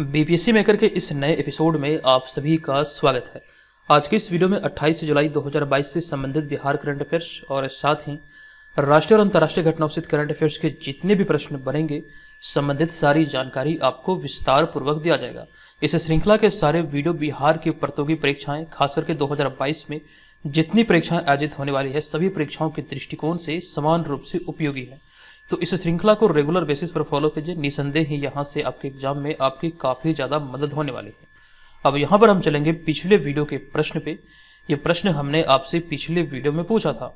BPSC maker के इस नए एपिसोड में आप सभी का स्वागत है आज के इस वीडियो में 28 जुलाई 2022 से संबंधित बिहार करंट अफेयर्स और साथ ही राष्ट्रीय और अंतर्राष्ट्रीय घटनाओं से करंट अफेयर्स के जितने भी प्रश्न बनेंगे संबंधित सारी जानकारी आपको विस्तार पूर्वक दिया जाएगा इस श्रृंखला के सारे वीडियो बिहार की प्रतियोगी परीक्षाएं खास करके दो में जितनी परीक्षाएं आयोजित होने वाली है सभी परीक्षाओं के दृष्टिकोण से समान रूप से उपयोगी है तो इस श्रृंखला को रेगुलर बेसिस पर फॉलो कीजिए निसंदेह ही यहाँ से आपके एग्जाम में आपकी काफ़ी ज़्यादा मदद होने वाली है अब यहाँ पर हम चलेंगे पिछले वीडियो के प्रश्न पे ये प्रश्न हमने आपसे पिछले वीडियो में पूछा था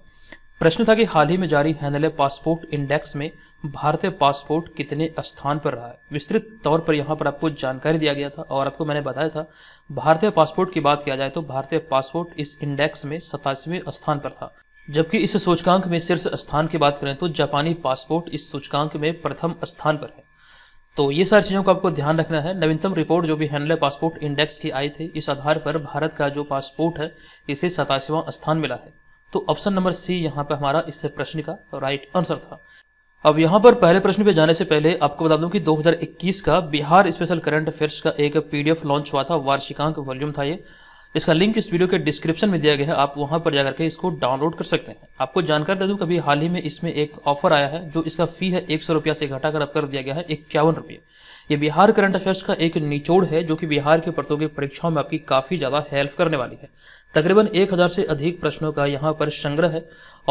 प्रश्न था कि हाल ही में जारी हैनले पासपोर्ट इंडेक्स में भारतीय पासपोर्ट कितने स्थान पर रहा है विस्तृत तौर पर यहाँ पर आपको जानकारी दिया गया था और आपको मैंने बताया था भारतीय पासपोर्ट की बात किया जाए तो भारतीय पासपोर्ट इस इंडेक्स में सतासीवें स्थान पर था जबकि इस सूचकांक में शीर्ष स्थान की बात करें तो जापानी पासपोर्ट इस सूचकांक में प्रथम स्थान पर है तो ये सारी चीज़ों का आपको ध्यान रखना है नवीनतम रिपोर्ट जो भी हैंडले पासपोर्ट इंडेक्स की आई थी इस आधार पर भारत का जो पासपोर्ट है इसे सतासीवां स्थान मिला है तो ऑप्शन नंबर सी यहाँ पर हमारा इस प्रश्न का राइट आंसर था अब यहाँ पर पहले प्रश्न पे जाने से पहले आपको बता दूं कि 2021 का बिहार स्पेशल करंट अफेयर्स का एक पीडीएफ लॉन्च हुआ था वार्षिकांक वॉल्यूम था ये इसका लिंक इस वीडियो के डिस्क्रिप्शन में दिया गया है आप वहां पर जाकर के इसको डाउनलोड कर सकते हैं आपको जानकारी दे दूं कभी हाल ही में इसमें एक ऑफर आया है जो इसका फी है एक सौ रुपया से घटाकर अब कर दिया गया है इक्यावन रुपये ये बिहार करंट अफेयर्स का एक निचोड़ है जो कि बिहार के प्रतियोगी परीक्षाओं में आपकी काफ़ी ज़्यादा हेल्प करने वाली है तकरीबन एक हज़ार से अधिक प्रश्नों का यहाँ पर संग्रह है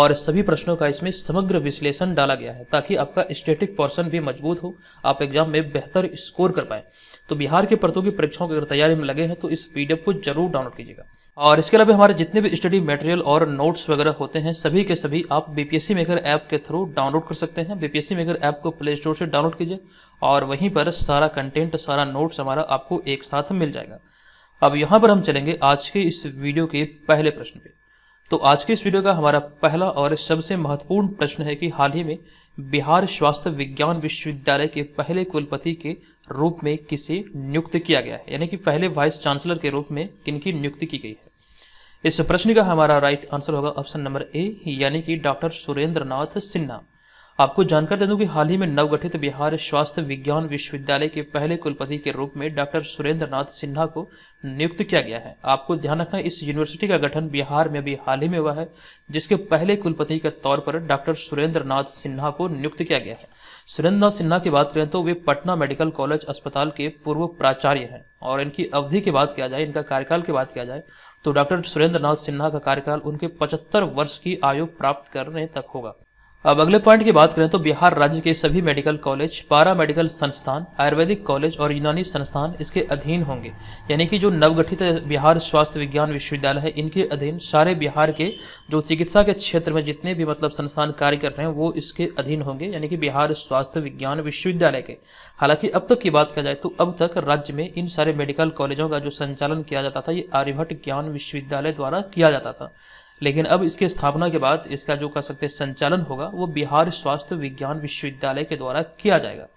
और सभी प्रश्नों का इसमें समग्र विश्लेषण डाला गया है ताकि आपका स्टेटिक पोर्सन भी मजबूत हो आप एग्जाम में बेहतर स्कोर कर पाए तो बिहार के प्रतियोगी परीक्षाओं की अगर तैयारी में लगे हैं तो इस पीडीएफ को जरूर डाउनलोड कीजिएगा और इसके अलावा हमारे जितने भी स्टडी मटेरियल और नोट्स वगैरह होते हैं सभी के सभी आप बी पी मेकर ऐप के थ्रू डाउनलोड कर सकते हैं बी मेकर ऐप को प्ले स्टोर से डाउनलोड कीजिए और वहीं पर सारा कंटेंट सारा नोट्स हमारा आपको एक साथ मिल जाएगा अब यहाँ पर हम चलेंगे आज के इस वीडियो के पहले प्रश्न पे तो आज के इस वीडियो का हमारा पहला और सबसे महत्वपूर्ण प्रश्न है कि हाल ही में बिहार स्वास्थ्य विज्ञान विश्वविद्यालय के पहले कुलपति के रूप में किसे नियुक्त किया गया है यानी कि पहले वाइस चांसलर के रूप में किनकी नियुक्ति की गई है इस प्रश्न का हमारा राइट आंसर होगा ऑप्शन नंबर ए यानी कि डॉक्टर सुरेंद्र नाथ सिन्हा आपको जानकर दे दूं कि हाल ही में नवगठित बिहार स्वास्थ्य विज्ञान विश्वविद्यालय के पहले कुलपति के रूप में डॉक्टर सुरेंद्र नाथ सिन्हा को नियुक्त किया गया है आपको ध्यान रखना इस यूनिवर्सिटी का गठन बिहार में अभी हाल ही में हुआ है जिसके पहले कुलपति के तौर पर डॉक्टर सुरेंद्र नाथ सिन्हा को नियुक्त किया गया है सुरेंद्र नाथ सिन्हा की बात करें तो वे पटना मेडिकल कॉलेज अस्पताल के पूर्व प्राचार्य हैं और इनकी अवधि की बात किया जाए इनका कार्यकाल की बात किया जाए तो डॉक्टर सुरेंद्र नाथ सिन्हा का कार्यकाल उनके पचहत्तर वर्ष की आयु प्राप्त करने तक होगा अब अगले पॉइंट की बात करें तो बिहार राज्य के सभी मेडिकल कॉलेज पारा मेडिकल संस्थान आयुर्वेदिक कॉलेज और यूनानी संस्थान इसके अधीन होंगे यानी कि जो नवगठित बिहार स्वास्थ्य विज्ञान विश्वविद्यालय है इनके अधीन सारे बिहार के जो चिकित्सा के क्षेत्र में जितने भी मतलब संस्थान कार्य कर रहे हैं वो इसके अधीन होंगे यानी कि बिहार स्वास्थ्य विज्ञान विश्वविद्यालय के हालांकि अब तक की बात किया जाए तो अब तक राज्य में इन सारे मेडिकल कॉलेजों का जो संचालन किया जाता था ये आर्यभट्ट ज्ञान विश्वविद्यालय द्वारा किया जाता था लेकिन अब इसके स्थापना के बाद इसका जो कह सकते हैं संचालन होगा वो बिहार स्वास्थ्य विज्ञान विश्वविद्यालय के द्वारा किया जाएगा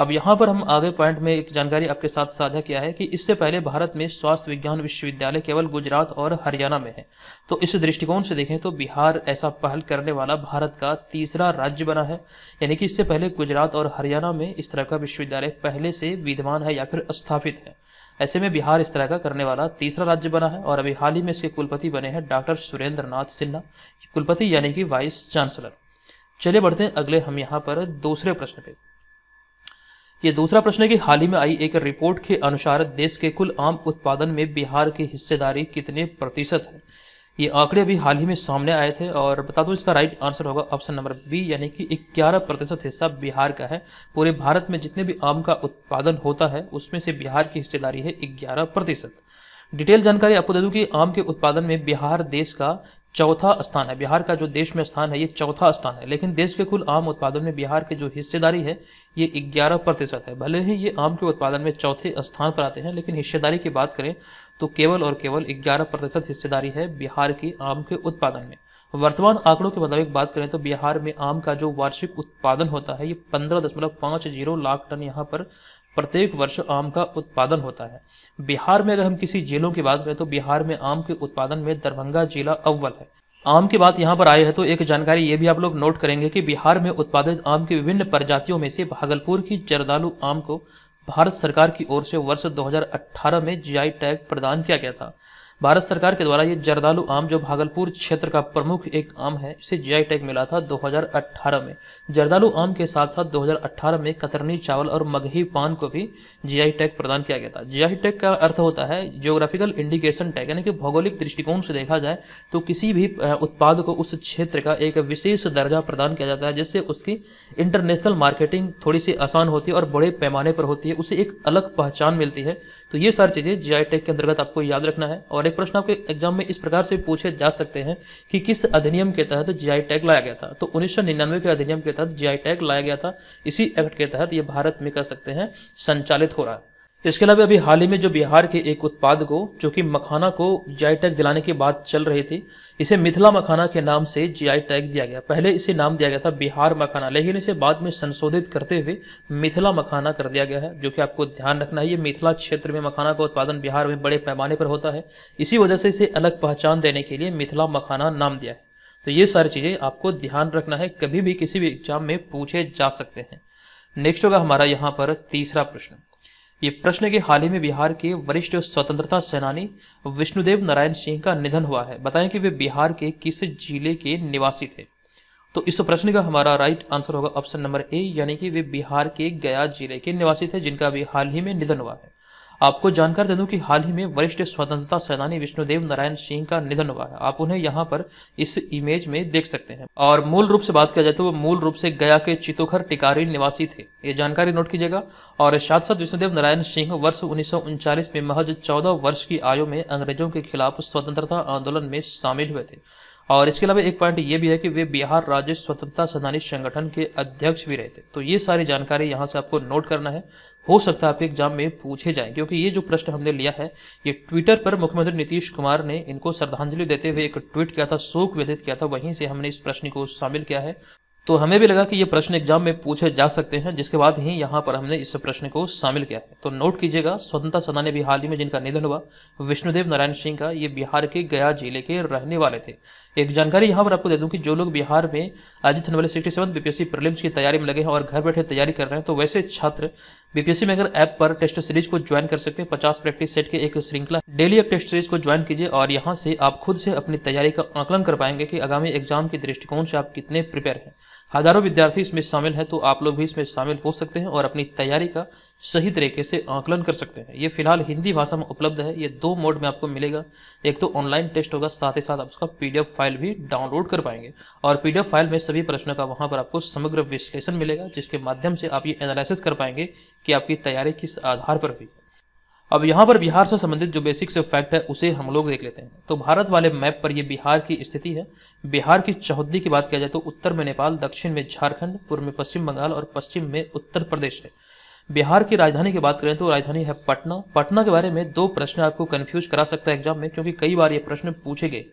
अब यहाँ पर हम आगे पॉइंट में एक जानकारी आपके साथ साझा किया है कि इससे पहले भारत में स्वास्थ्य विज्ञान विश्वविद्यालय केवल गुजरात और हरियाणा में है तो इस दृष्टिकोण से देखें तो बिहार ऐसा पहल करने वाला भारत का तीसरा राज्य बना है यानी कि इससे पहले गुजरात और हरियाणा में इस तरह का विश्वविद्यालय पहले से विद्यमान है या फिर स्थापित है ऐसे में बिहार इस तरह का करने वाला तीसरा राज्य बना है और अभी हाल ही में इसके कुलपति बने हैं डॉक्टर सुरेंद्र नाथ सिन्हा कुलपति यानी कि वाइस चांसलर चलिए बढ़ते हैं अगले हम यहाँ पर दूसरे प्रश्न पे ये दूसरा प्रश्न है कि हाल ही में आई एक रिपोर्ट के अनुसार देश के कुल आम उत्पादन में बिहार की हिस्सेदारी कितने प्रतिशत है ये आंकड़े अभी हाल ही में सामने आए थे और बता दूं इसका राइट आंसर होगा ऑप्शन नंबर बी यानी कि ग्यारह प्रतिशत हिस्सा बिहार का है पूरे भारत में जितने भी आम का उत्पादन होता है उसमें से बिहार की हिस्सेदारी है ग्यारह प्रतिशत डिटेल जानकारी आपको दे दूं कि आम के उत्पादन में बिहार देश का चौथा स्थान है बिहार का जो देश में स्थान है ये चौथा स्थान है लेकिन देश के कुल आम उत्पादन में बिहार के जो हिस्सेदारी है ये ग्यारह प्रतिशत है भले ही ये आम के उत्पादन में चौथे स्थान पर आते हैं लेकिन हिस्सेदारी की बात करें तो केवल और केवल ग्यारह प्रतिशत हिस्सेदारी है बिहार के आम के उत्पादन में वर्तमान आंकड़ों के मुताबिक बात करें तो बिहार में आम का जो वार्षिक उत्पादन होता है ये पंद्रह लाख टन यहाँ पर प्रत्येक वर्ष आम का उत्पादन होता है बिहार में अगर हम किसी जिलों की बात करें तो बिहार में आम के उत्पादन में दरभंगा जिला अव्वल है आम की बात यहाँ पर आए है तो एक जानकारी ये भी आप लोग नोट करेंगे कि बिहार में उत्पादित आम की विभिन्न प्रजातियों में से भागलपुर की जरदालू आम को भारत सरकार की ओर से वर्ष 2018 में जीआई टैग प्रदान किया गया था भारत सरकार के द्वारा ये जरदालू आम जो भागलपुर क्षेत्र का प्रमुख एक आम है इसे जीआई टैग मिला था 2018 में जरदालू आम के साथ साथ 2018 में कतरनी चावल और मगही पान को भी जीआई टैग प्रदान किया गया था जीआई टैग का अर्थ होता है जियोग्राफिकल इंडिकेशन टैग यानी कि भौगोलिक दृष्टिकोण से देखा जाए तो किसी भी उत्पाद को उस क्षेत्र का एक विशेष दर्जा प्रदान किया जाता है जिससे उसकी इंटरनेशनल मार्केटिंग थोड़ी सी आसान होती है और बड़े पैमाने पर होती है उसे एक अलग पहचान मिलती है तो ये सारी चीज़ें जी टैग के अंतर्गत आपको याद रखना है और एक प्रश्न आपके एग्जाम में इस प्रकार से पूछे जा सकते हैं कि किस अधिनियम के तहत जीआई टैग लाया गया था तो 1999 के अधिनियम के तहत जीआई टैग लाया गया था इसी एक्ट के तहत ये भारत में कह सकते हैं संचालित हो रहा है इसके अलावा अभी हाल ही में जो बिहार के एक उत्पाद को जो कि मखाना को जीआई टैग दिलाने की बात चल रही थी इसे मिथिला मखाना के नाम से जीआई टैग दिया गया पहले इसे नाम दिया गया था बिहार मखाना लेकिन इसे बाद में संशोधित करते हुए मिथिला मखाना कर दिया गया है जो कि आपको ध्यान रखना है ये मिथिला क्षेत्र में मखाना का उत्पादन बिहार में बड़े पैमाने पर होता है इसी वजह से इसे अलग पहचान देने के लिए मिथिला मखाना नाम दिया है तो ये सारी चीज़ें आपको ध्यान रखना है कभी भी किसी भी एग्जाम में पूछे जा सकते हैं नेक्स्ट होगा हमारा यहाँ पर तीसरा प्रश्न ये प्रश्न के हाल ही में बिहार के वरिष्ठ स्वतंत्रता सेनानी विष्णुदेव नारायण सिंह का निधन हुआ है बताएं कि वे बिहार के किस जिले के निवासी थे तो इस प्रश्न का हमारा राइट आंसर होगा ऑप्शन नंबर ए यानी कि वे बिहार के गया जिले के निवासी थे जिनका अभी हाल ही में निधन हुआ है आपको जानकारी दे दूं कि हाल ही में वरिष्ठ स्वतंत्रता सेनानी विष्णुदेव नारायण सिंह का निधन हुआ है आप उन्हें यहाँ पर इस इमेज में देख सकते हैं और मूल रूप से बात किया जाए तो वो मूल रूप से गया के चितोखर टिकारी निवासी थे ये जानकारी नोट कीजिएगा और साथ साथ विष्णुदेव नारायण सिंह वर्ष उन्नीस में महज चौदह वर्ष की आयु में अंग्रेजों के खिलाफ स्वतंत्रता आंदोलन में शामिल हुए थे और इसके अलावा एक पॉइंट ये भी है कि वे बिहार राज्य स्वतंत्रता सेनानी संगठन के अध्यक्ष भी रहे थे तो ये सारी जानकारी यहाँ से आपको नोट करना है हो सकता है आपके एग्जाम में पूछे जाए क्योंकि ये जो प्रश्न हमने लिया है ये ट्विटर पर मुख्यमंत्री नीतीश कुमार ने इनको श्रद्धांजलि देते हुए एक ट्वीट किया था शोक व्यतीत किया था वहीं से हमने इस प्रश्न को शामिल किया है तो हमें भी लगा कि ये प्रश्न एग्जाम में पूछे जा सकते हैं जिसके बाद ही यहाँ पर हमने इस प्रश्न को शामिल किया है तो नोट कीजिएगा स्वतंत्रता सेनानी भी हाल ही में जिनका निधन हुआ विष्णुदेव नारायण सिंह का ये बिहार के गया जिले के रहने वाले थे एक जानकारी यहाँ पर आपको दे दूँ कि जो लोग बिहार में आयोजित होने वाले सिक्सटी सेवन बीपीएससी की तैयारी में लगे हैं और घर बैठे तैयारी कर रहे हैं तो वैसे छात्र बीपीएससी में अगर ऐप पर टेस्ट सीरीज को ज्वाइन कर सकते हैं पचास प्रैक्टिस सेट की एक श्रृंखला डेली एक टेस्ट सीरीज को ज्वाइन कीजिए और यहाँ से आप खुद से अपनी तैयारी का आकलन कर पाएंगे कि आगामी एग्जाम के दृष्टिकोण से आप कितने प्रिपेयर हैं हजारों विद्यार्थी इसमें शामिल हैं तो आप लोग भी इसमें शामिल हो सकते हैं और अपनी तैयारी का सही तरीके से आकलन कर सकते हैं ये फिलहाल हिंदी भाषा में उपलब्ध है ये दो मोड में आपको मिलेगा एक तो ऑनलाइन टेस्ट होगा साथ ही साथ आप उसका पीडीएफ फाइल भी डाउनलोड कर पाएंगे और पीडीएफ फाइल में सभी प्रश्नों का वहाँ पर आपको समग्र विश्लेषण मिलेगा जिसके माध्यम से आप ये एनालिसिस कर पाएंगे कि आपकी तैयारी किस आधार पर हुई अब यहाँ पर बिहार से संबंधित जो बेसिक से फैक्ट है उसे हम लोग देख लेते हैं तो भारत वाले मैप पर ये बिहार की स्थिति है बिहार की चौहदी की बात किया जाए तो उत्तर में नेपाल दक्षिण में झारखंड पूर्व में पश्चिम बंगाल और पश्चिम में उत्तर प्रदेश है बिहार की राजधानी की बात करें तो राजधानी है पटना पटना के बारे में दो प्रश्न आपको कन्फ्यूज करा सकता है एग्जाम में क्योंकि कई बार ये प्रश्न पूछे गए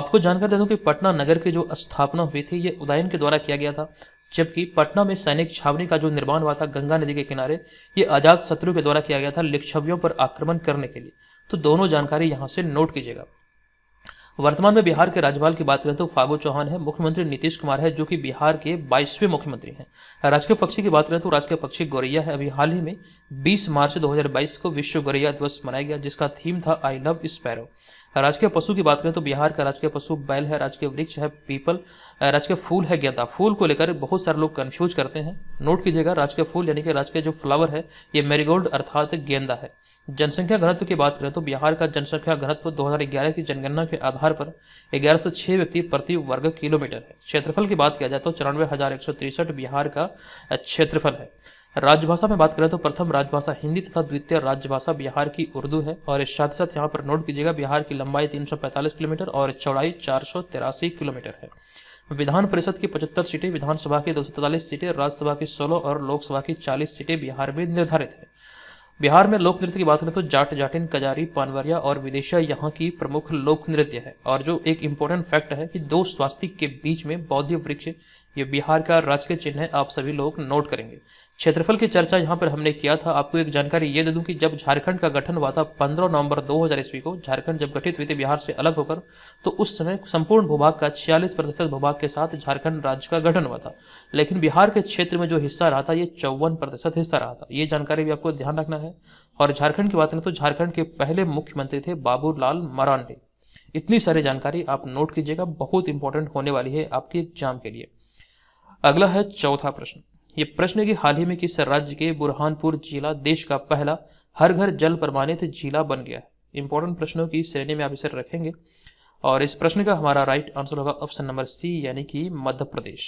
आपको जानकर दे दूँ कि पटना नगर की जो स्थापना हुई थी ये उदयन के द्वारा किया गया था जबकि पटना में सैनिक छावनी का जो निर्माण हुआ था गंगा नदी के किनारे ये आजाद शत्रु के द्वारा किया गया था लिक्षव्यों पर आक्रमण करने के लिए तो दोनों जानकारी यहाँ से नोट कीजिएगा वर्तमान में बिहार के राज्यपाल की बात करें तो फागू चौहान है मुख्यमंत्री नीतीश कुमार है जो कि बिहार के बाईसवें मुख्यमंत्री हैं राजकीय पक्षी की बात करें तो राजकीय पक्षी गौरैया है अभी हाल ही में 20 मार्च 2022 को विश्व गौरैया दिवस मनाया गया जिसका थीम था आई लव स्पैरो राजकीय पशु की बात करें तो बिहार का राजकीय पशु बैल है राजकीय वृक्ष है पीपल राजकीय फूल है गेंदा फूल को लेकर बहुत सारे लोग कन्फ्यूज करते हैं नोट कीजिएगा राजकीय फूल यानी कि राजकीय जो फ्लावर है ये मेरीगोल्ड अर्थात गेंदा है जनसंख्या घनत्व की बात करें तो बिहार का जनसंख्या घनत्व दो की जनगणना के आधार पर ग्यारह व्यक्ति प्रति वर्ग किलोमीटर है क्षेत्रफल की बात किया जाए तो चौरानवे बिहार का क्षेत्रफल है राजभाषा में बात करें तो प्रथम राजभाषा हिंदी तथा द्वितीय राजभाषा बिहार की उर्दू है और साथ साथ यहाँ पर नोट कीजिएगा बिहार की लंबाई 345 किलोमीटर और चौड़ाई चार किलोमीटर है विधान परिषद की 75 सीटें विधानसभा की दो सीटें राज्यसभा की 16 और लोकसभा की 40 सीटें बिहार में निर्धारित है बिहार में लोक नृत्य की बात करें तो जाट जाटिन कजारी पानवरिया और विदेशिया यहाँ की प्रमुख लोक नृत्य है और जो एक इम्पोर्टेंट फैक्ट है कि दो स्वास्थ्य के बीच में बौद्ध वृक्ष ये बिहार का राजकीय चिन्ह है आप सभी लोग नोट करेंगे क्षेत्रफल की चर्चा यहाँ पर हमने किया था आपको एक जानकारी ये दे दूं कि जब झारखंड का गठन हुआ था 15 नवंबर 2000 ईस्वी को झारखंड जब गठित हुई थी बिहार से अलग होकर तो उस समय संपूर्ण भूभाग का छियालीस प्रतिशत भूभाग के साथ झारखंड राज्य का गठन हुआ था लेकिन बिहार के क्षेत्र में जो हिस्सा रहा था ये चौवन प्रतिशत हिस्सा रहा था ये जानकारी भी आपको ध्यान रखना है और झारखंड की बात करें तो झारखंड के पहले मुख्यमंत्री थे बाबूलाल मरांडे इतनी सारी जानकारी आप नोट कीजिएगा बहुत इंपॉर्टेंट होने वाली है आपके एग्जाम के लिए अगला है चौथा प्रश्न ये प्रश्न कि हाल ही में किस राज्य के बुरहानपुर जिला देश का पहला हर घर जल प्रमाणित जिला बन गया है इंपॉर्टेंट प्रश्नों की श्रेणी में आप इसे रखेंगे और इस प्रश्न का हमारा राइट आंसर होगा ऑप्शन नंबर सी यानी कि मध्य प्रदेश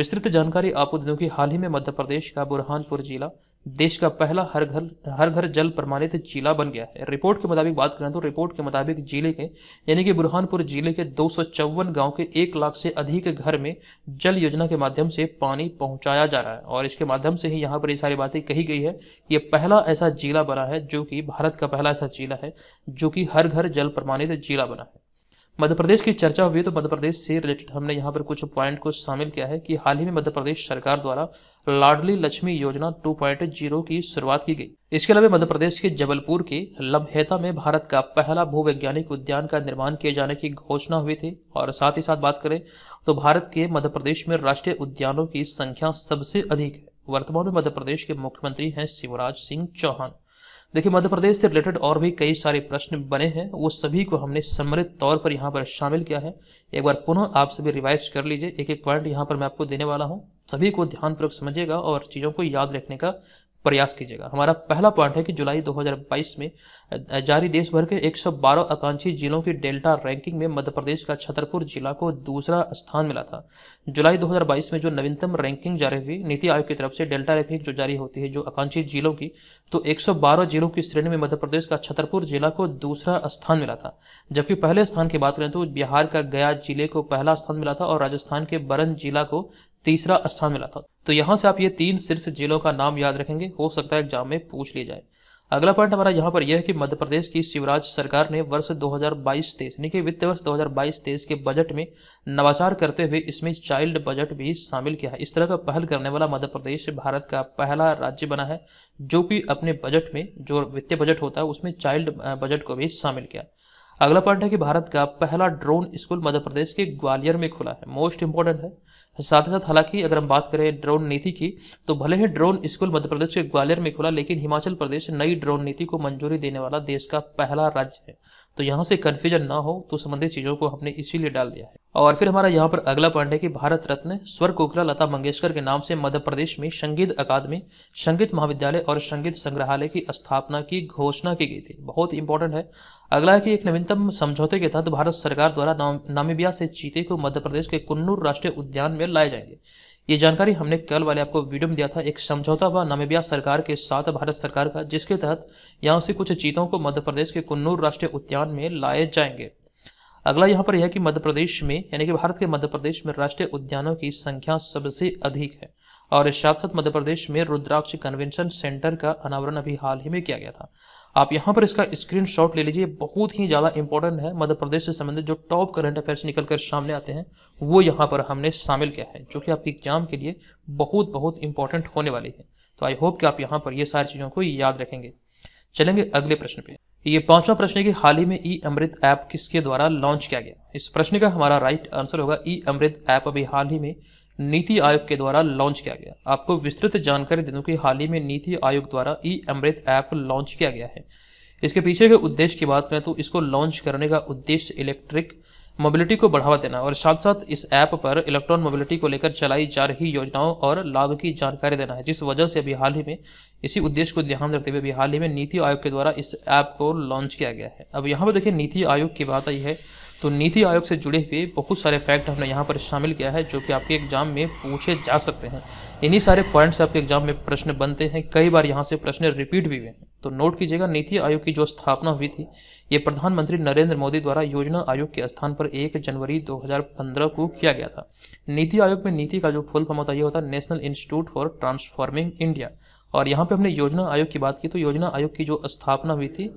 विस्तृत जानकारी आपको दे दूँ कि हाल ही में मध्य प्रदेश का बुरहानपुर जिला देश का पहला हर घर हर घर जल प्रमाणित जिला बन गया है रिपोर्ट के मुताबिक बात करें तो रिपोर्ट के मुताबिक जिले के यानी कि बुरहानपुर जिले के दो गांव के एक लाख से अधिक घर में जल योजना के माध्यम से पानी पहुंचाया जा रहा है और इसके माध्यम से ही यहाँ पर ये सारी बातें कही गई है ये पहला ऐसा जिला बना है जो कि भारत का पहला ऐसा जिला है जो कि हर घर जल प्रमाणित जिला बना है मध्य प्रदेश की चर्चा हुई तो मध्य प्रदेश से रिलेटेड हमने यहाँ पर कुछ पॉइंट को शामिल किया है कि हाल ही में मध्य प्रदेश सरकार द्वारा लाडली लक्ष्मी योजना 2.0 की शुरुआत की गई इसके अलावा मध्य प्रदेश के जबलपुर के लम्हेता में भारत का पहला भूवैज्ञानिक उद्यान का निर्माण किए जाने की घोषणा हुई थी और साथ ही साथ बात करें तो भारत के मध्य प्रदेश में राष्ट्रीय उद्यानों की संख्या सबसे अधिक है वर्तमान में मध्य प्रदेश के मुख्यमंत्री हैं शिवराज सिंह चौहान देखिए मध्य प्रदेश से रिलेटेड और भी कई सारे प्रश्न बने हैं वो सभी को हमने सम्मिलित तौर पर यहाँ पर शामिल किया है एक बार पुनः आप सभी रिवाइज कर लीजिए एक एक पॉइंट यहाँ पर मैं आपको देने वाला हूँ सभी को ध्यानपूर्वक समझिएगा और चीज़ों को याद रखने का प्रयास कीजिएगा हमारा पहला पॉइंट है कि जुलाई 2022 में जारी देश भर के 112 आकांक्षी जिलों की डेल्टा रैंकिंग में मध्य प्रदेश का छतरपुर जिला को दूसरा स्थान मिला था जुलाई 2022 में जो नवीनतम रैंकिंग जारी हुई नीति आयोग की तरफ से डेल्टा रैंकिंग जो जारी होती है जो आकांक्षी जिलों की तो एक जिलों की श्रेणी में मध्य प्रदेश का छतरपुर जिला को दूसरा स्थान मिला था जबकि पहले स्थान की बात करें तो बिहार का गया जिले को पहला स्थान मिला था और राजस्थान के बरन जिला को तीसरा स्थान मिला था तो यहाँ से आप ये तीन शीर्ष जिलों का नाम याद रखेंगे हो सकता है एग्जाम में पूछ लिया जाए अगला पॉइंट हमारा यहाँ पर यह है कि मध्य प्रदेश की शिवराज सरकार ने वर्ष 2022 हजार यानी कि वित्त वर्ष 2022 हजार के बजट में नवाचार करते हुए इसमें चाइल्ड बजट भी शामिल किया है इस तरह का पहल करने वाला मध्य प्रदेश भारत का पहला राज्य बना है जो कि अपने बजट में जो वित्तीय बजट होता है उसमें चाइल्ड बजट को भी शामिल किया अगला पॉइंट है कि भारत का पहला ड्रोन स्कूल मध्य प्रदेश के ग्वालियर में खुला है मोस्ट इंपॉर्टेंट है साथ ही साथ हालांकि अगर हम बात करें ड्रोन नीति की तो भले ही ड्रोन स्कूल मध्य प्रदेश के ग्वालियर में खुला लेकिन हिमाचल प्रदेश नई ड्रोन नीति को मंजूरी देने वाला देश का पहला राज्य है तो यहाँ से कन्फ्यूजन ना हो तो संबंधित चीज़ों को हमने इसीलिए डाल दिया है और फिर हमारा यहाँ पर अगला पॉइंट है कि भारत रत्न स्वर कोकला लता मंगेशकर के नाम से मध्य प्रदेश में संगीत अकादमी संगीत महाविद्यालय और संगीत संग्रहालय की स्थापना की घोषणा की गई थी बहुत इंपॉर्टेंट है अगला है कि एक नवीनतम समझौते के तहत भारत सरकार द्वारा नामिबिया से चीते को मध्य प्रदेश के कुन्नूर राष्ट्रीय उद्यान में लाए जाएंगे ये जानकारी हमने कल वाले आपको वीडियो में दिया था एक समझौता हुआ नामेबिया सरकार के साथ भारत सरकार का जिसके तहत यहाँ से कुछ चीतों को मध्य प्रदेश के कुन्नूर राष्ट्रीय उद्यान में लाए जाएंगे अगला यहाँ पर यह है कि मध्य प्रदेश में यानी कि भारत के मध्य प्रदेश में राष्ट्रीय उद्यानों की संख्या सबसे अधिक है और साथ साथ मध्य प्रदेश में रुद्राक्ष कन्वेंशन सेंटर का अनावरण अभी हाल ही में किया गया था आप यहाँ पर इसका स्क्रीन शॉट ले लीजिए बहुत ही ज़्यादा इंपॉर्टेंट है मध्य प्रदेश से संबंधित जो टॉप करंट अफेयर्स निकल कर सामने आते हैं वो यहाँ पर हमने शामिल किया है जो कि आपके एग्जाम के लिए बहुत बहुत इंपॉर्टेंट होने वाली है तो आई होप कि आप यहाँ पर ये सारी चीज़ों को याद रखेंगे चलेंगे अगले प्रश्न पे ये पांचवा प्रश्न है कि हाल ही में ई अमृत ऐप किसके द्वारा लॉन्च किया गया इस प्रश्न का हमारा राइट आंसर होगा ई अमृत ऐप अभी हाल ही में नीति आयोग के द्वारा लॉन्च किया गया आपको विस्तृत जानकारी दे देने कि हाल ही में नीति आयोग द्वारा ई अमृत ऐप लॉन्च किया गया है इसके पीछे के उद्देश्य की बात करें तो इसको लॉन्च करने का उद्देश्य इलेक्ट्रिक मोबिलिटी को बढ़ावा देना और साथ साथ इस ऐप पर इलेक्ट्रॉन मोबिलिटी को लेकर चलाई जा रही योजनाओं और लाभ की जानकारी देना है जिस वजह से अभी हाल ही में इसी उद्देश्य को ध्यान रखते हुए अभी हाल ही में नीति आयोग के द्वारा इस ऐप को लॉन्च किया गया है अब यहाँ पर देखिए नीति आयोग की बात आई है तो नीति आयोग से जुड़े हुए बहुत सारे फैक्ट हमने यहाँ पर शामिल किया है जो कि आपके एग्जाम में पूछे जा सकते हैं इन्हीं सारे पॉइंट्स आपके एग्जाम में प्रश्न बनते हैं कई बार यहाँ से प्रश्न रिपीट भी हुए हैं तो नोट कीजिएगा नीति आयोग की जो स्थापना हुई थी ये प्रधानमंत्री नरेंद्र मोदी द्वारा योजना आयोग के स्थान पर 1 जनवरी 2015 को किया गया था नीति आयोग में नीति का जो फुल फॉर्म होता है ये होता है national institute for transforming India और यहाँ पे हमने योजना आयोग की बात की तो योजना आयोग की जो स्थापना हुई थी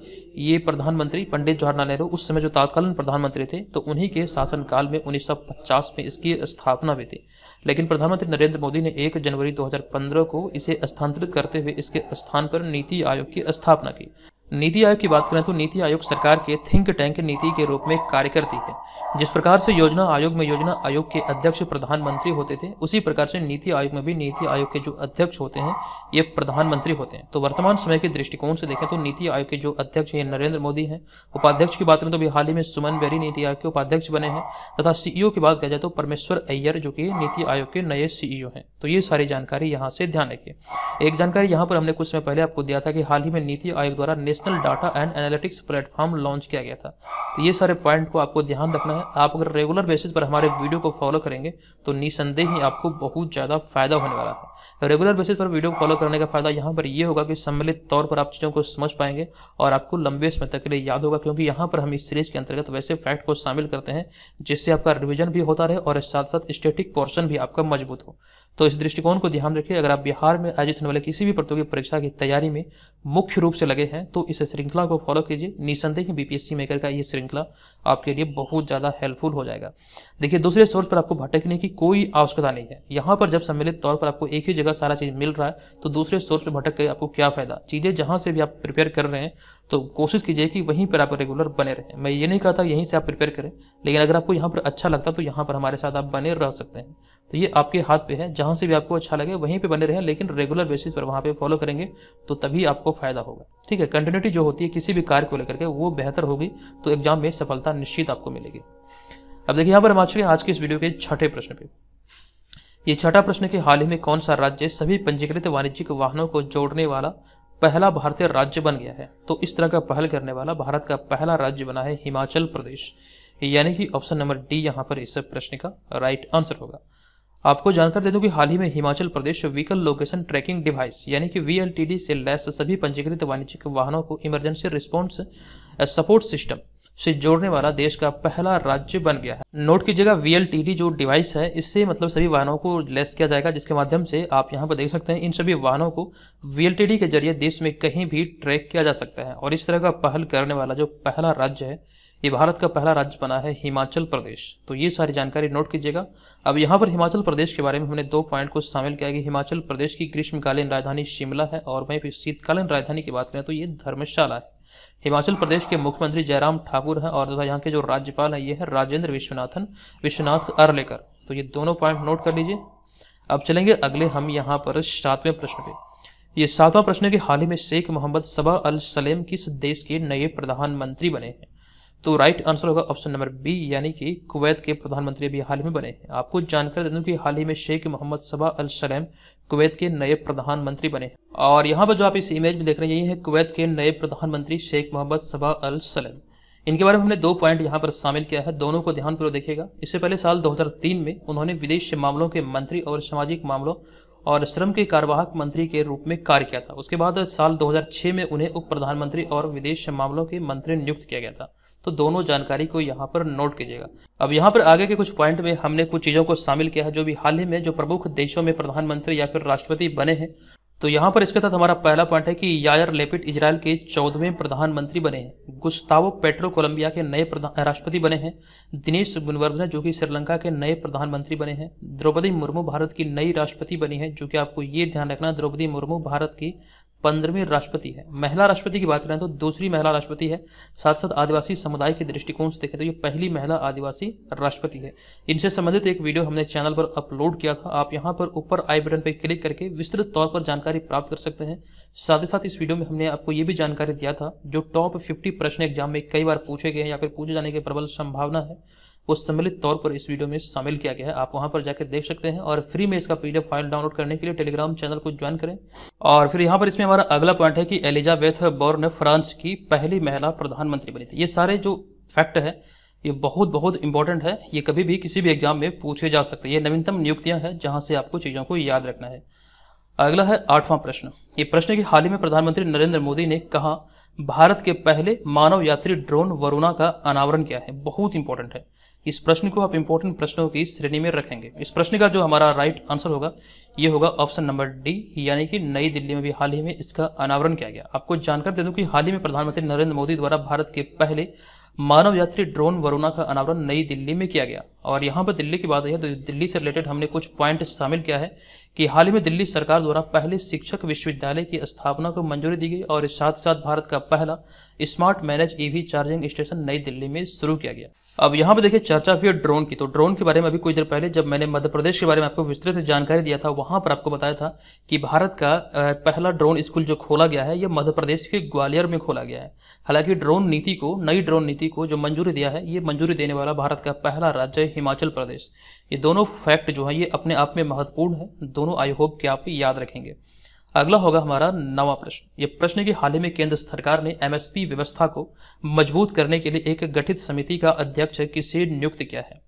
ये प्रधानमंत्री पंडित जवाहरलाल नेहरू उस समय जो तत्कालीन प्रधानमंत्री थे तो उन्हीं के शासनकाल में 1950 में इसकी स्थापना हुई थी लेकिन प्रधानमंत्री नरेंद्र मोदी ने एक जनवरी 2015 को इसे स्थानांतरित करते हुए इसके स्थान पर नीति आयोग की स्थापना की नीति आयोग की बात करें तो नीति आयोग सरकार के थिंक टैंक नीति के रूप में कार्य करती है जिस प्रकार से योजना आयोग में योजना आयोग के अध्यक्ष प्रधानमंत्री होते थे उसी प्रकार से नीति आयोग में भी नीति आयोग के जो अध्यक्ष होते हैं ये प्रधानमंत्री होते हैं तो वर्तमान समय के दृष्टिकोण से देखें तो नीति आयोग के जो अध्यक्ष ये नरेंद्र मोदी हैं उपाध्यक्ष की बात करें तो अभी हाल ही में सुमन बेरी नीति आयोग के उपाध्यक्ष बने हैं तथा सीईओ की बात किया जाए तो परमेश्वर अय्यर जो कि नीति आयोग के नए सीईओ हैं तो ये सारी जानकारी यहाँ से ध्यान रखिए एक जानकारी यहाँ पर हमने कुछ समय पहले आपको दिया था कि हाल ही में नीति आयोग द्वारा national data and analytics platform launch किया गया था तो ये सारे पॉइंट को आपको ध्यान रखना है आप अगर रेगुलर बेसिस पर हमारे वीडियो को फॉलो करेंगे तो निसंदेह ही आपको बहुत ज़्यादा फायदा होने वाला है रेगुलर बेसिस पर वीडियो फॉलो करने का फायदा यहाँ पर यह होगा कि सम्मिलित तौर पर आप चीज़ों को समझ पाएंगे और आपको लंबे समय तक के लिए याद होगा क्योंकि यहाँ पर हम इस सीरीज के अंतर्गत वैसे फैक्ट को शामिल करते हैं जिससे आपका रिविजन भी होता रहे और साथ साथ स्टेटिक पोर्शन भी आपका मजबूत हो तो इस दृष्टिकोण को ध्यान रखिए अगर आप बिहार में आयोजित होने वाले किसी भी प्रतियोगी परीक्षा की तैयारी में मुख्य रूप से लगे हैं तो इस श्रृंखला को फॉलो कीजिए निसंदेह बीपीएससी मेकर का ये श्रृंखला आपके लिए बहुत ज़्यादा हेल्पफुल हो जाएगा देखिए दूसरे सोर्स पर आपको भटकने की कोई आवश्यकता नहीं है यहाँ पर जब सम्मिलित तौर पर आपको एक ही जगह सारा चीज़ मिल रहा है तो दूसरे सोर्स पर भटक के आपको क्या फ़ायदा चीज़ें जहाँ से भी आप प्रिपेयर कर रहे हैं तो कोशिश कीजिए कि वहीं पर आप रेगुलर बने रहें मैं ये नहीं कहता यहीं से आप प्रिपेयर करें लेकिन अगर आपको यहाँ पर अच्छा लगता तो यहाँ पर हमारे साथ आप बने रह सकते हैं तो ये आपके हाथ पे है जहाँ से भी आपको अच्छा लगे वहीं पे बने रहें लेकिन रेगुलर बेसिस पर वहाँ पे फॉलो करेंगे तो तभी आपको फायदा होगा ठीक है कंटिन्यूटी जो होती है किसी भी कार्य को लेकर के वो बेहतर होगी तो एग्जाम में सफलता निश्चित आपको मिलेगी अब देखिए यहाँ पर हम आ चुके हैं आज के इस वीडियो के छठे प्रश्न पे ये छठा प्रश्न के हाल ही में कौन सा राज्य सभी पंजीकृत वाणिज्यिक वाहनों को जोड़ने वाला पहला भारतीय राज्य बन गया है तो इस तरह का पहल करने वाला भारत का पहला राज्य बना है हिमाचल प्रदेश यानी कि ऑप्शन नंबर डी यहाँ पर इस प्रश्न का राइट आंसर होगा आपको जानकर दे दूं कि हाल ही में Himachal Pradesh vehicle location tracking device यानी कि वी से लैस सभी पंजीकृत वाणिज्यिक वाहनों को इमरजेंसी रिस्पॉन्स सपोर्ट सिस्टम से जोड़ने वाला देश का पहला राज्य बन गया है नोट की जगह वी जो डिवाइस है इससे मतलब सभी वाहनों को लेस किया जाएगा जिसके माध्यम से आप यहाँ पर देख सकते हैं इन सभी वाहनों को वी के जरिए देश में कहीं भी ट्रैक किया जा सकता है और इस तरह का पहल करने वाला जो पहला राज्य है ये भारत का पहला राज्य बना है हिमाचल प्रदेश तो ये सारी जानकारी नोट कीजिएगा अब यहाँ पर हिमाचल प्रदेश के बारे में हमने दो पॉइंट को शामिल किया कि हिमाचल प्रदेश की ग्रीष्मकालीन राजधानी शिमला है और वहीं पर शीतकालीन राजधानी की बात करें तो ये धर्मशाला है हिमाचल प्रदेश के मुख्यमंत्री जयराम ठाकुर हैं और तथा यहाँ के जो राज्यपाल हैं ये है राजेंद्र विश्वनाथन विश्वनाथ अर्लेकर तो ये दोनों पॉइंट नोट कर लीजिए अब चलेंगे अगले हम यहाँ पर सातवें प्रश्न पे ये सातवां प्रश्न है कि हाल ही में Sheikh Mohammed Sabah Al Salem किस देश के नए प्रधानमंत्री बने हैं तो राइट आंसर होगा ऑप्शन नंबर बी यानी कि कुवैत के प्रधानमंत्री अभी हाल ही में बने आपको जानकर दे दूं कि हाल ही में Sheikh Mohammed Sabah Al Salem Kuwait के नए प्रधानमंत्री बने और यहाँ पर जो आप इस इमेज में देख रहे हैं यही है कुवैत के नए प्रधानमंत्री Sheikh Mohammed Sabah Al Salem इनके बारे में हमने दो पॉइंट यहाँ पर शामिल किया है दोनों को ध्यान पर देखेगा इससे पहले साल दो में उन्होंने विदेश मामलों के मंत्री और सामाजिक मामलों और श्रम के कार्यवाहक मंत्री के रूप में कार्य किया था उसके बाद साल 2006 में उन्हें उप प्रधानमंत्री और विदेश मामलों के मंत्री नियुक्त किया गया था तो दोनों जानकारी को यहाँ पर नोट कीजिएगा अब यहाँ पर आगे के कुछ पॉइंट में हमने कुछ चीज़ों को शामिल किया है जो भी हाल ही में जो प्रमुख देशों में प्रधानमंत्री या फिर राष्ट्रपति बने हैं तो यहाँ पर इसके तहत हमारा पहला पॉइंट है कि यायर लेपिट इसराइल के चौदहवें प्रधानमंत्री बने हैं गुस्तावो पेट्रो कोलंबिया के नए राष्ट्रपति बने हैं दिनेश गुणवर्धन जो कि श्रीलंका के नए प्रधानमंत्री बने हैं द्रौपदी मुर्मू भारत की नई राष्ट्रपति बनी है जो कि आपको ये ध्यान रखना द्रौपदी मुर्मू भारत की पंद्रहवीं राष्ट्रपति है महिला राष्ट्रपति की बात करें तो दूसरी महिला राष्ट्रपति है साथ साथ आदिवासी समुदाय के दृष्टिकोण से देखें तो ये पहली महिला आदिवासी राष्ट्रपति है इनसे संबंधित एक वीडियो हमने चैनल पर अपलोड किया था आप यहाँ पर ऊपर आई बटन पर क्लिक करके विस्तृत तौर पर जानकारी प्राप्त कर सकते हैं साथ ही साथ इस वीडियो में हमने आपको ये भी जानकारी दिया था जो टॉप फिफ्टी प्रश्न एग्जाम में कई बार पूछे गए या फिर पूछे जाने की प्रबल संभावना है वो सम्मिलित तौर पर इस वीडियो में शामिल किया गया है आप वहां पर जाकर देख सकते हैं और फ्री में इसका पीडीएफ फाइल डाउनलोड करने के लिए टेलीग्राम चैनल को ज्वाइन करें और फिर यहाँ पर इसमें हमारा अगला पॉइंट है कि एलिजाबेथ बोर्न फ्रांस की पहली महिला प्रधानमंत्री बनी थी ये सारे जो फैक्ट है ये बहुत बहुत इंपॉर्टेंट है ये कभी भी किसी भी एग्जाम में पूछे जा सकते हैं ये नवीनतम नियुक्तियां हैं जहाँ से आपको चीज़ों को याद रखना है अगला है आठवां प्रश्न ये प्रश्न कि हाल ही में प्रधानमंत्री नरेंद्र मोदी ने कहा भारत के पहले मानव यात्री ड्रोन वरुणा का अनावरण किया है बहुत इंपॉर्टेंट है इस प्रश्न को आप इंपॉर्टेंट प्रश्नों की श्रेणी में रखेंगे इस प्रश्न का जो हमारा राइट आंसर होगा ये होगा ऑप्शन नंबर डी यानी कि नई दिल्ली में भी हाल ही में इसका अनावरण किया गया आपको जानकर दे दूं कि हाल ही में प्रधानमंत्री नरेंद्र मोदी द्वारा भारत के पहले मानव यात्री ड्रोन वरुणा का अनावरण नई दिल्ली में किया गया और यहाँ पर दिल्ली की बात है तो दिल्ली से रिलेटेड हमने कुछ पॉइंट शामिल किया है कि हाल ही में दिल्ली सरकार द्वारा पहले शिक्षक विश्वविद्यालय की स्थापना को मंजूरी दी गई और साथ साथ भारत का पहला smart manage EV charging station New Delhi में शुरू किया गया अब यहाँ पे देखिए चर्चा हुई है ड्रोन की तो ड्रोन के बारे में अभी कुछ देर पहले जब मैंने मध्य प्रदेश के बारे में आपको विस्तृत जानकारी दिया था वहाँ पर आपको बताया था कि भारत का पहला ड्रोन स्कूल जो खोला गया है ये मध्य प्रदेश के ग्वालियर में खोला गया है हालांकि ड्रोन नीति को नई ड्रोन नीति को जो मंजूरी दिया है ये मंजूरी देने वाला भारत का पहला राज्य है हिमाचल प्रदेश ये दोनों फैक्ट जो है ये अपने आप में महत्वपूर्ण है दोनों आई होप कि आप याद रखेंगे अगला होगा हमारा नवा प्रश्न ये प्रश्न की हाल ही में केंद्र सरकार ने एमएसपी व्यवस्था को मजबूत करने के लिए एक गठित समिति का अध्यक्ष किसे नियुक्त किया है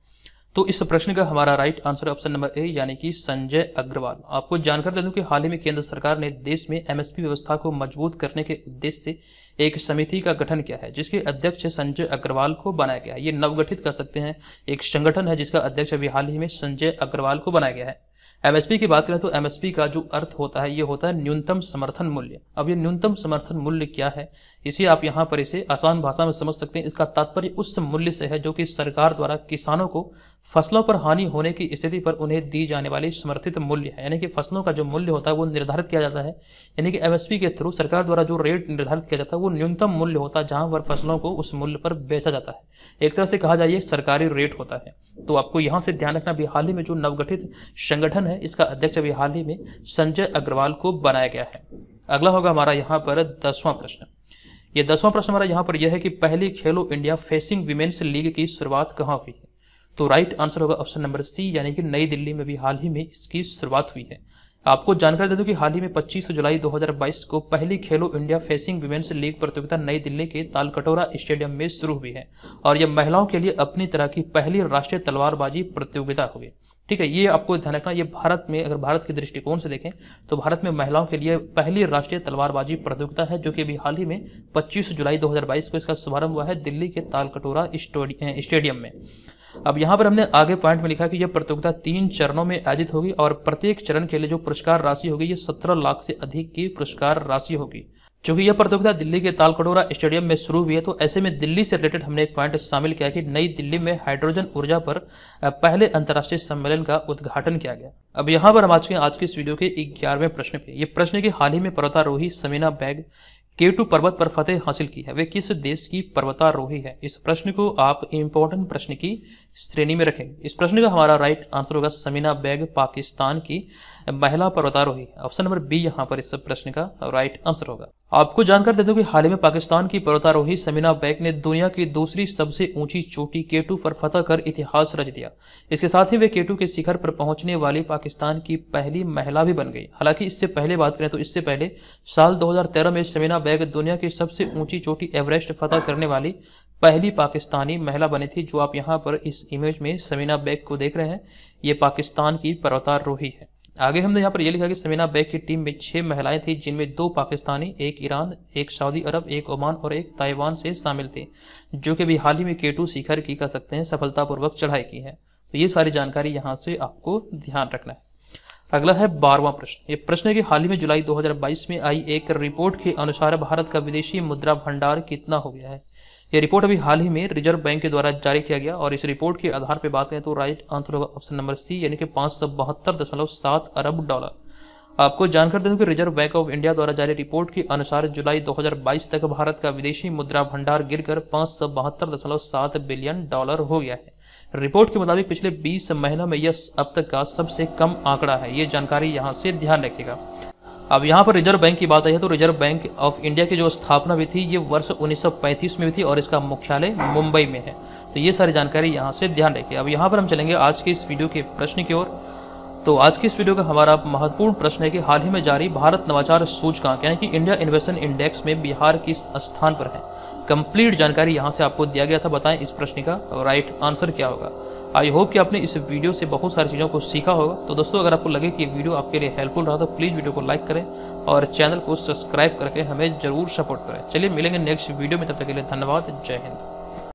तो इस प्रश्न का हमारा right answer option number A यानी कि संजय अग्रवाल आपको जानकर दे दूं कि हाल ही में केंद्र सरकार ने देश में एमएसपी व्यवस्था को मजबूत करने के उद्देश्य से एक समिति का गठन किया है जिसके अध्यक्ष संजय अग्रवाल को बनाया गया है ये नवगठित कर सकते हैं एक संगठन है जिसका अध्यक्ष अभी हाल ही में संजय अग्रवाल को बनाया गया है एमएसपी की बात करें तो एमएसपी का जो अर्थ होता है ये होता है न्यूनतम समर्थन मूल्य अब ये न्यूनतम समर्थन मूल्य क्या है इसे आप यहाँ पर इसे आसान भाषा में समझ सकते हैं इसका तात्पर्य उस मूल्य से है जो कि सरकार द्वारा किसानों को फसलों पर हानि होने की स्थिति पर उन्हें दी जाने वाली समर्थित मूल्य यानी कि फसलों का जो मूल्य होता है वो निर्धारित किया जाता है यानी कि एमएसपी के थ्रू सरकार द्वारा जो रेट निर्धारित किया जाता है वो न्यूनतम मूल्य होता है जहाँ पर फसलों को उस मूल्य पर बेचा जाता है एक तरह से कहा जाइए सरकारी रेट होता है तो आपको यहाँ से ध्यान रखना अभी हाल ही में जो नवगठित संगठन है इसका अध्यक्ष अभी हाल ही में संजय अग्रवाल को बनाया गया है अगला होगा हमारा यहाँ पर दसवां प्रश्न ये दसवां प्रश्न हमारा यहाँ पर यह है कि पहली खेलो इंडिया फेसिंग वीमेन्स लीग की शुरुआत कहाँ हुई है तो राइट आंसर होगा ऑप्शन नंबर सी यानी कि नई दिल्ली में भी हाल ही में इसकी शुरुआत हुई है आपको जानकारी दे दूं कि हाल ही में 25 जुलाई 2022 को पहली खेलो इंडिया फेसिंग विमेंस लीग प्रतियोगिता नई दिल्ली के तालकटोरा स्टेडियम में शुरू हुई है और यह महिलाओं के लिए अपनी तरह की पहली राष्ट्रीय तलवारबाजी प्रतियोगिता हुई ठीक है ये आपको ध्यान रखना ये भारत में अगर भारत के दृष्टिकोण से देखें तो भारत में महिलाओं के लिए पहली राष्ट्रीय तलवारबाजी प्रतियोगिता है जो कि अभी हाल ही में पच्चीस जुलाई दो को इसका शुभारंभ हुआ है दिल्ली के तालकटोरा स्टेडियम में अब यहाँ पर हमने आगे पॉइंट में लिखा कि यह प्रतियोगिता तीन चरणों में आयोजित होगी और प्रत्येक चरण के लिए जो पुरस्कार राशि होगी ये सत्रह लाख से अधिक की पुरस्कार राशि होगी चूंकि यह प्रतियोगिता दिल्ली के तालकटोरा स्टेडियम में शुरू हुई है तो ऐसे में दिल्ली से रिलेटेड हमने एक पॉइंट शामिल किया कि नई दिल्ली में हाइड्रोजन ऊर्जा पर पहले अंतर्राष्ट्रीय सम्मेलन का उद्घाटन किया गया अब यहाँ पर हम आज के आज के इस वीडियो के ग्यारहवें प्रश्न पे ये प्रश्न की हाल ही में पर्वतारोही समीना बैग केटू पर्वत पर फतेह हासिल की है वे किस देश की पर्वतारोही है इस प्रश्न को आप इंपॉर्टेंट प्रश्न की श्रेणी में रखें इस प्रश्न का हमारा राइट आंसर होगा समीना बैग पाकिस्तान की महिला पर्वतारोही ऑप्शन नंबर बी यहाँ पर इस प्रश्न का राइट आंसर होगा आपको जानकर दे दूं कि हाल ही में पाकिस्तान की पर्वतारोही समीना बैक ने दुनिया की दूसरी सबसे ऊंची चोटी केटू पर फतह कर इतिहास रच दिया इसके साथ ही वे केटू के शिखर पर पहुंचने वाली पाकिस्तान की पहली महिला भी बन गई हालांकि इससे पहले बात करें तो इससे पहले साल 2013 में समीना बैग दुनिया की सबसे ऊंची चोटी एवरेस्ट फतह करने वाली पहली पाकिस्तानी महिला बनी थी जो आप यहाँ पर इस इमेज में समीना बैग को देख रहे हैं ये पाकिस्तान की पर्वतारोही है आगे हमने यहाँ पर यह लिखा कि समीना बैग की टीम में छह महिलाएं थी जिनमें दो पाकिस्तानी एक ईरान एक सऊदी अरब एक ओमान और एक ताइवान से शामिल थे जो कि अभी हाल ही में केटू शिखर की कह सकते हैं सफलतापूर्वक चढ़ाई की है तो ये सारी जानकारी यहाँ से आपको ध्यान रखना है अगला है बारवा प्रश्न ये प्रश्न है कि हाल ही में जुलाई 2022 में आई एक रिपोर्ट के अनुसार भारत का विदेशी मुद्रा भंडार कितना हो गया है यह रिपोर्ट अभी हाल ही में रिजर्व बैंक के द्वारा जारी किया गया और इस रिपोर्ट के आधार पर बात करें तो राइट आंसर होगा ऑप्शन नंबर सी यानी कि पाँच अरब डॉलर आपको जानकर दें कि रिजर्व बैंक ऑफ इंडिया द्वारा जारी रिपोर्ट के अनुसार जुलाई 2022 तक भारत का विदेशी मुद्रा भंडार गिरकर पाँच बिलियन डॉलर हो गया है रिपोर्ट के मुताबिक पिछले 20 महीनों में यह अब तक का सबसे कम आंकड़ा है ये जानकारी यहाँ से ध्यान रखेगा अब यहाँ पर रिजर्व बैंक की बात आई है तो रिजर्व बैंक ऑफ इंडिया की जो स्थापना भी थी ये वर्ष 1935 में भी थी और इसका मुख्यालय मुंबई में है तो ये सारी जानकारी यहाँ से ध्यान रखिए अब यहाँ पर हम चलेंगे आज के इस वीडियो के प्रश्न की ओर तो आज की इस वीडियो का हमारा महत्वपूर्ण प्रश्न है कि हाल ही में जारी भारत नवाचार सूचकांक यानी कि इंडिया इन्वेस्टमेंट इंडेक्स में बिहार किस स्थान पर है कंप्लीट जानकारी यहाँ से आपको दिया गया था बताएं इस प्रश्न का राइट आंसर क्या होगा आई होप कि आपने इस वीडियो से बहुत सारी चीज़ों को सीखा होगा तो दोस्तों अगर आपको लगे कि ये वीडियो आपके लिए हेल्पफुल रहा तो प्लीज़ वीडियो को लाइक करें और चैनल को सब्सक्राइब करके हमें ज़रूर सपोर्ट करें चलिए मिलेंगे नेक्स्ट वीडियो में तब तक के लिए धन्यवाद जय हिंद